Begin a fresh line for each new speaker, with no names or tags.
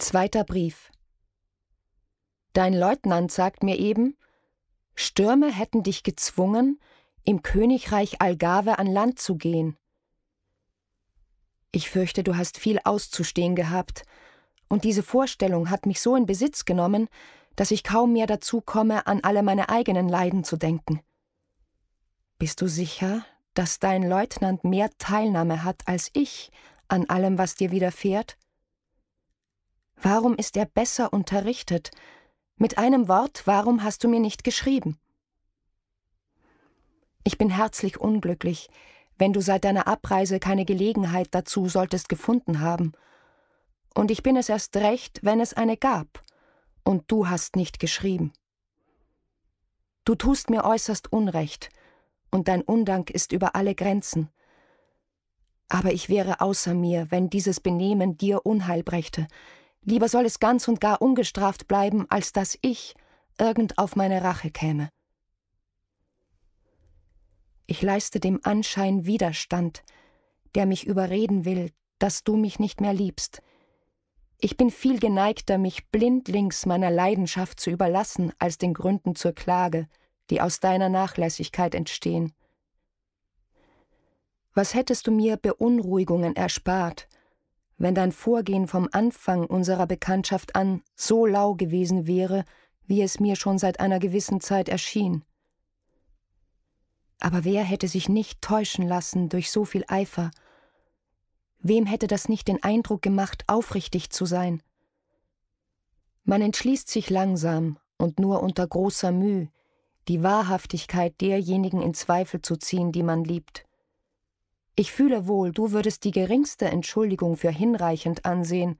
Zweiter Brief. Dein Leutnant sagt mir eben, Stürme hätten dich gezwungen, im Königreich Algarve an Land zu gehen. Ich fürchte, du hast viel auszustehen gehabt, und diese Vorstellung hat mich so in Besitz genommen, dass ich kaum mehr dazu komme, an alle meine eigenen Leiden zu denken. Bist du sicher, dass dein Leutnant mehr Teilnahme hat als ich an allem, was dir widerfährt? Warum ist er besser unterrichtet? Mit einem Wort, warum hast du mir nicht geschrieben? Ich bin herzlich unglücklich, wenn du seit deiner Abreise keine Gelegenheit dazu solltest gefunden haben. Und ich bin es erst recht, wenn es eine gab, und du hast nicht geschrieben. Du tust mir äußerst Unrecht, und dein Undank ist über alle Grenzen. Aber ich wäre außer mir, wenn dieses Benehmen dir Unheil brächte, Lieber soll es ganz und gar ungestraft bleiben, als dass ich irgend auf meine Rache käme. Ich leiste dem Anschein Widerstand, der mich überreden will, dass du mich nicht mehr liebst. Ich bin viel geneigter, mich blindlings meiner Leidenschaft zu überlassen, als den Gründen zur Klage, die aus deiner Nachlässigkeit entstehen. Was hättest du mir Beunruhigungen erspart, wenn dein Vorgehen vom Anfang unserer Bekanntschaft an so lau gewesen wäre, wie es mir schon seit einer gewissen Zeit erschien. Aber wer hätte sich nicht täuschen lassen durch so viel Eifer? Wem hätte das nicht den Eindruck gemacht, aufrichtig zu sein? Man entschließt sich langsam und nur unter großer Mühe, die Wahrhaftigkeit derjenigen in Zweifel zu ziehen, die man liebt. Ich fühle wohl, du würdest die geringste Entschuldigung für hinreichend ansehen,